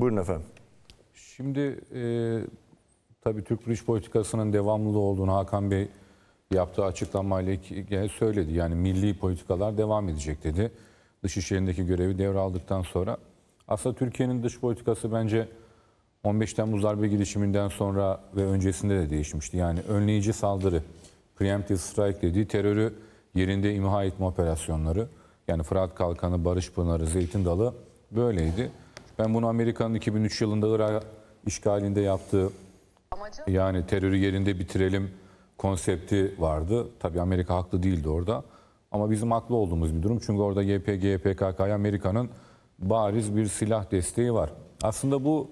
Buyurun efendim. Şimdi e, tabii Türk dış politikasının devamlılığı olduğunu Hakan Bey yaptığı açıklamayla e, söyledi. Yani milli politikalar devam edecek dedi. Dışişleri'ndeki görevi devraldıktan sonra. Aslında Türkiye'nin dış politikası bence 15 Temmuz darbe girişiminden sonra ve öncesinde de değişmişti. Yani önleyici saldırı, preemptive strike dediği terörü yerinde imha etme operasyonları. Yani Fırat Kalkanı, Barış Pınarı, Zeytin Dalı böyleydi. Ben bunu Amerika'nın 2003 yılında Irak işgalinde yaptığı Amacı? yani terörü yerinde bitirelim konsepti vardı. Tabi Amerika haklı değildi orada. Ama bizim haklı olduğumuz bir durum. Çünkü orada YPG, PKK'ya Amerika'nın bariz bir silah desteği var. Aslında bu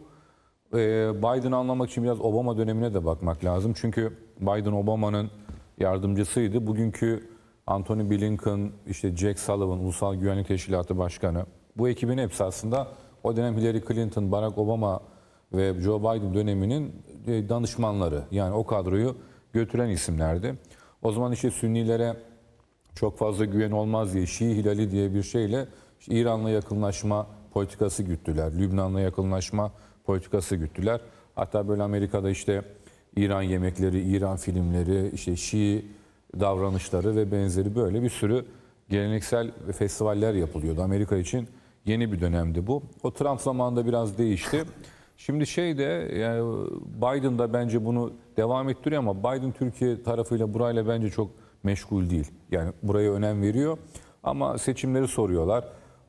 e, Biden'ı anlamak için biraz Obama dönemine de bakmak lazım. Çünkü Biden Obama'nın yardımcısıydı. Bugünkü Anthony Blinken, işte Jack Sullivan, Ulusal Güvenlik Teşkilatı Başkanı bu ekibin hepsi aslında o dönem Hillary Clinton, Barack Obama ve Joe Biden döneminin e, danışmanları yani o kadroyu götüren isimlerdi. O zaman işte Sünnilere çok fazla güven olmaz diye Şii Hilali diye bir şeyle işte İran'la yakınlaşma politikası güttüler. Lübnan'la yakınlaşma politikası güttüler. Hatta böyle Amerika'da işte İran yemekleri, İran filmleri, işte Şii davranışları ve benzeri böyle bir sürü geleneksel festivaller yapılıyordu. Amerika için Yeni bir dönemdi bu. O Trump zamanında biraz değişti. Şimdi şey de yani Biden da bence bunu devam ettiriyor ama Biden Türkiye tarafıyla burayla bence çok meşgul değil. Yani buraya önem veriyor ama seçimleri soruyorlar.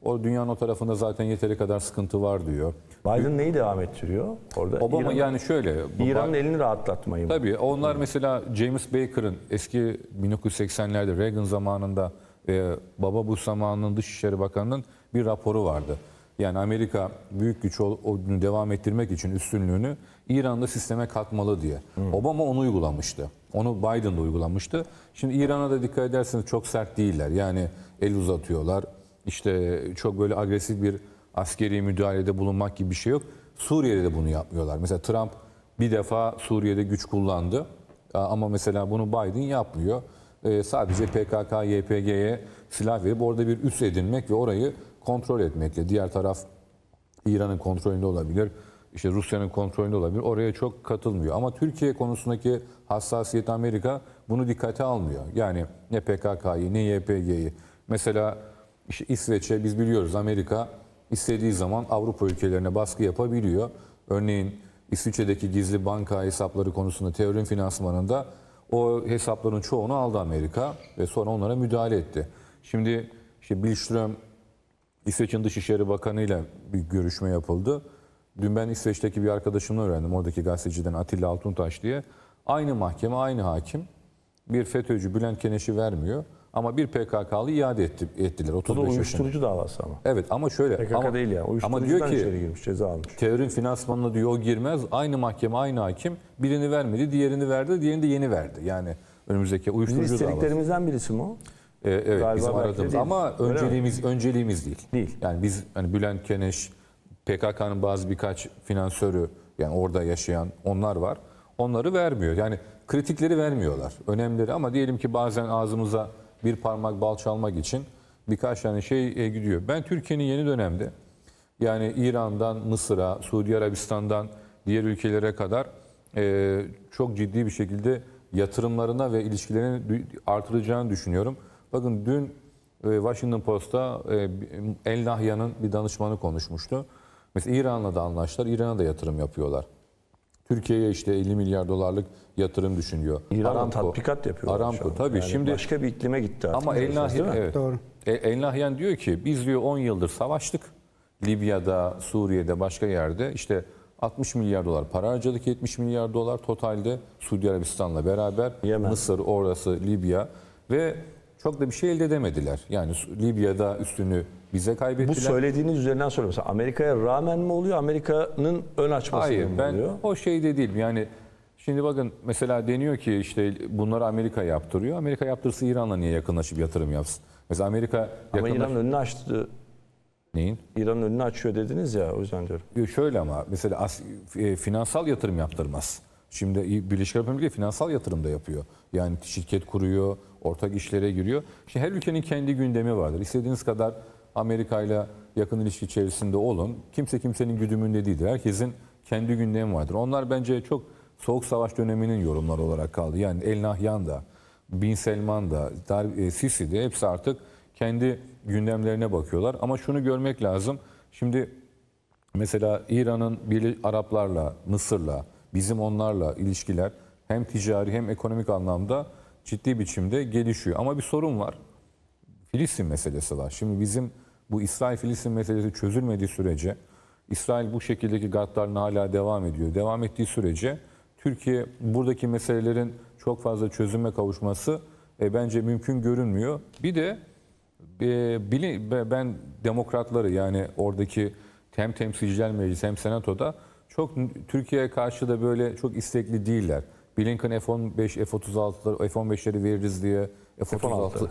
O dünyanın o tarafında zaten yeteri kadar sıkıntı var diyor. Biden neyi devam ettiriyor orada? Obama İran, yani şöyle. İran'ın elini rahatlatmayı mı? Tabii onlar mesela James Baker'ın eski 1980'lerde Reagan zamanında e, Baba Bush zamanının Dışişleri Bakanı'nın bir raporu vardı. Yani Amerika büyük güç olduğunu devam ettirmek için üstünlüğünü İran'da sisteme katmalı diye. Hmm. Obama onu uygulamıştı. Onu Biden Biden'da uygulamıştı. Şimdi İran'a da dikkat ederseniz çok sert değiller. Yani el uzatıyorlar. İşte çok böyle agresif bir askeri müdahalede bulunmak gibi bir şey yok. Suriye'de de bunu yapmıyorlar. Mesela Trump bir defa Suriye'de güç kullandı. Ama mesela bunu Biden yapmıyor. Ee, sadece PKK, YPG'ye silah verip orada bir üs edinmek ve orayı kontrol etmekle. Diğer taraf İran'ın kontrolünde olabilir, işte Rusya'nın kontrolünde olabilir. Oraya çok katılmıyor. Ama Türkiye konusundaki hassasiyet Amerika bunu dikkate almıyor. Yani ne PKK'yı ne YPG'yi. Mesela işte İsveç'e biz biliyoruz Amerika istediği zaman Avrupa ülkelerine baskı yapabiliyor. Örneğin İsviçre'deki gizli banka hesapları konusunda terörün finansmanında o hesapların çoğunu aldı Amerika ve sonra onlara müdahale etti. Şimdi işte Bilström İsveç'in Dışişleri Bakanı ile bir görüşme yapıldı. Dün ben İsveç'teki bir arkadaşımla öğrendim. Oradaki gazeteciden Atilla Altuntaş diye. Aynı mahkeme, aynı hakim. Bir FETÖ'cü Bülent Keneş'i vermiyor. Ama bir PKK'lı iade etti, ettiler. 35 Bu da uyuşturucu yaşında. davası ama. Evet ama şöyle. PKK ama, değil yani. Ama diyor ki girmiş, ceza almış. terörün finansmanına diyor girmez. Aynı mahkeme, aynı hakim. Birini vermedi, diğerini verdi, diğerini de yeni verdi. Yani önümüzdeki uyuşturucu Bizim davası. istediklerimizden birisi mi o? Ee, evet Galiba bizim aradığımız değil. ama Öyle önceliğimiz önceliğimiz değil. Değil. Yani biz hani Bülent Keneş, PKK'nın bazı birkaç finansörü yani orada yaşayan onlar var. Onları vermiyor. Yani kritikleri vermiyorlar. Önemleri ama diyelim ki bazen ağzımıza bir parmak bal çalmak için birkaç tane şey e, gidiyor. Ben Türkiye'nin yeni dönemde yani İran'dan Mısır'a, Suudi Arabistan'dan diğer ülkelere kadar e, çok ciddi bir şekilde yatırımlarına ve ilişkilerini artıracağını düşünüyorum. Bakın dün e, Washington Post'ta e, El Nahya'nın bir danışmanı konuşmuştu. Mesela İran'la da anlaştılar. İran'a da yatırım yapıyorlar. Türkiye'ye işte 50 milyar dolarlık yatırım düşünüyor. İran'la tatbikat yapıyor. Aramco tabii yani şimdi başka bir iklime gitti artık. Ama El Nahyan evet. Doğru. E, El Nahyan diyor ki biz diyor 10 yıldır savaştık. Libya'da, Suriye'de, başka yerde işte 60 milyar dolar para harcadık 70 milyar dolar totalde Suudi Arabistan'la beraber Yemen. Mısır, orası Libya ve çok da bir şey elde edemediler. Yani Libya'da üstünü bize kaybettiler. Bu söylediğiniz üzerinden soruyorum. Mesela Amerika'ya rağmen mi oluyor? Amerika'nın ön açması Hayır, mı ben oluyor? o şeyde değil. Yani şimdi bakın mesela deniyor ki işte bunları Amerika yaptırıyor. Amerika yaptırsa İran'la niye yakınlaşıp yatırım yapsın? Mesela Amerika yakınlaş... Ama İran'ın önünü açtı. Neyin? İran'ın önünü açıyor dediniz ya o yüzden diyorum. Şöyle ama mesela as, e, finansal yatırım yaptırmaz. Şimdi Birleşik Arap Emirlikleri finansal yatırım da yapıyor. Yani şirket kuruyor, ortak işlere giriyor. Şimdi her ülkenin kendi gündemi vardır. İstediğiniz kadar Amerika ile yakın ilişki içerisinde olun. Kimse kimsenin güdümünde değildir. Herkesin kendi gündemi vardır. Onlar bence çok soğuk savaş döneminin yorumları olarak kaldı. Yani El Nahyan da, Bin Selman da, e, Sisi de hepsi artık kendi gündemlerine bakıyorlar. Ama şunu görmek lazım. Şimdi mesela İran'ın Araplarla, Mısır'la, Bizim onlarla ilişkiler hem ticari hem ekonomik anlamda ciddi biçimde gelişiyor. Ama bir sorun var. Filistin meselesi var. Şimdi bizim bu İsrail-Filistin meselesi çözülmediği sürece İsrail bu şekildeki gardlarına hala devam ediyor. Devam ettiği sürece Türkiye buradaki meselelerin çok fazla çözüme kavuşması e, bence mümkün görünmüyor. Bir de e, bili, ben demokratları yani oradaki hem temsilciler meclisi hem senatoda çok Türkiye'ye karşı da böyle çok istekli değiller. Blinken F-15, F-36'ları, F-15'leri veririz diye F-36'ları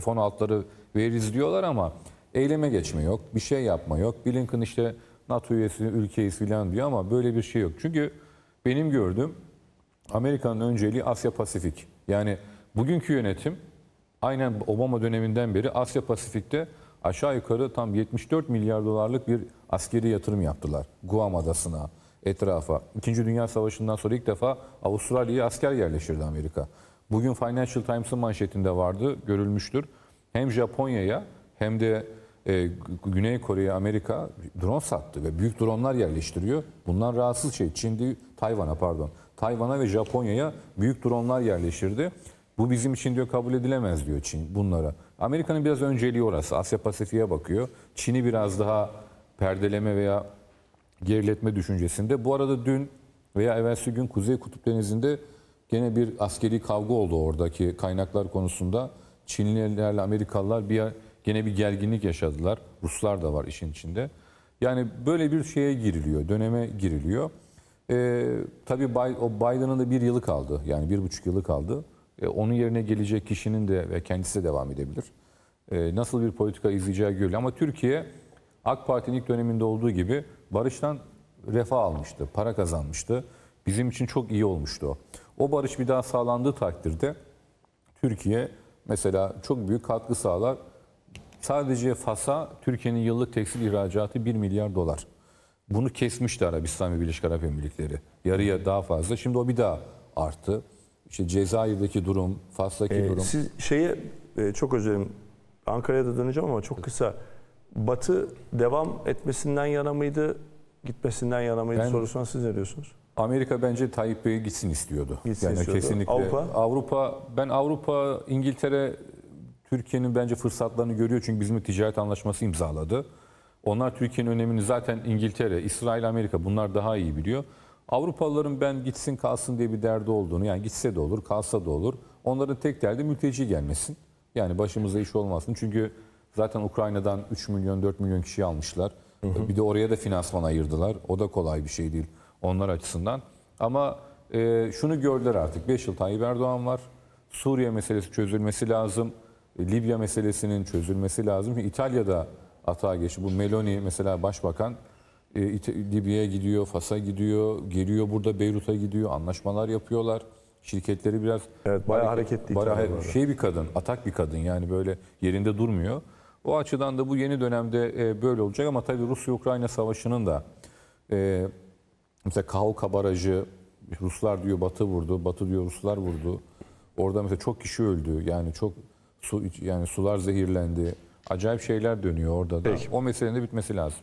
F-16'ları veririz diyorlar ama eyleme geçme yok, bir şey yapma yok. Blinken işte NATO üyesi, ülkeyiz filan diyor ama böyle bir şey yok. Çünkü benim gördüğüm Amerika'nın önceliği Asya Pasifik. Yani bugünkü yönetim aynen Obama döneminden beri Asya Pasifik'te aşağı yukarı tam 74 milyar dolarlık bir askeri yatırım yaptılar Guam Adası'na etrafa. İkinci Dünya Savaşı'ndan sonra ilk defa Avustralya'ya asker yerleştirdi Amerika. Bugün Financial Times'ın manşetinde vardı, görülmüştür. Hem Japonya'ya hem de e, Güney Kore'ye Amerika drone sattı ve büyük dronlar yerleştiriyor. Bundan rahatsız şey Çin değil, Tayvan'a pardon. Tayvan'a ve Japonya'ya büyük dronlar yerleştirdi. Bu bizim için diyor kabul edilemez diyor Çin bunlara. Amerika'nın biraz önceliği orası. Asya Pasifik'e bakıyor. Çin'i biraz daha perdeleme veya geriletme düşüncesinde. Bu arada dün veya evvelsi gün Kuzey Kutup Denizi'nde gene bir askeri kavga oldu oradaki kaynaklar konusunda. Çinlilerle Amerikalılar bir gene bir gerginlik yaşadılar. Ruslar da var işin içinde. Yani böyle bir şeye giriliyor, döneme giriliyor. Ee, tabii Biden'ın da bir yılı kaldı. Yani bir buçuk yılı kaldı. Ee, onun yerine gelecek kişinin de ve kendisi de devam edebilir. Ee, nasıl bir politika izleyeceği görülüyor. Ama Türkiye AK Parti'nin ilk döneminde olduğu gibi Barış'tan refah almıştı, para kazanmıştı. Bizim için çok iyi olmuştu o. O barış bir daha sağlandığı takdirde Türkiye mesela çok büyük katkı sağlar. Sadece Fas'a Türkiye'nin yıllık tekstil ihracatı 1 milyar dolar. Bunu kesmişti Arabistan ve Birleşik Arap Emirlikleri. Yarıya daha fazla. Şimdi o bir daha arttı. İşte Cezayir'deki durum, Fas'taki ee, durum. Siz şeye e, çok özür dilerim. Ankara'ya da döneceğim ama çok kısa. Batı devam etmesinden yana mıydı, gitmesinden yana mıydı ben, sorusuna siz ne diyorsunuz? Amerika bence Tayyip Bey gitsin istiyordu. Gitsin yani istiyordu. kesinlikle. Avrupa? Avrupa ben Avrupa İngiltere Türkiye'nin bence fırsatlarını görüyor çünkü bizim ticaret anlaşması imzaladı. Onlar Türkiye'nin önemini zaten İngiltere, İsrail, Amerika bunlar daha iyi biliyor. Avrupalıların ben gitsin kalsın diye bir derdi olduğunu yani gitse de olur, kalsa da olur. Onların tek derdi mülteci gelmesin. Yani başımıza iş olmasın. Çünkü Zaten Ukrayna'dan 3 milyon 4 milyon kişi almışlar. Hı hı. Bir de oraya da finansman ayırdılar. O da kolay bir şey değil onlar açısından. Ama e, şunu gördüler artık. 5 yıl Tayyip Erdoğan var. Suriye meselesi çözülmesi lazım. E, Libya meselesinin çözülmesi lazım. İtalya'da hata geçti. Bu Meloni mesela başbakan e, Libya'ya gidiyor, Fas'a gidiyor, geliyor burada Beyrut'a gidiyor, anlaşmalar yapıyorlar. Şirketleri biraz evet, bayağı hareketli. Bayağı şey bir kadın, atak bir kadın yani böyle yerinde durmuyor. O açıdan da bu yeni dönemde e, böyle olacak ama tabii Rusya-Ukrayna savaşının da e, mesela Kahovka Barajı Ruslar diyor Batı vurdu, Batı diyor Ruslar vurdu. Orada mesela çok kişi öldü. Yani çok su yani sular zehirlendi. Acayip şeyler dönüyor orada da. Peki. O meselenin de bitmesi lazım.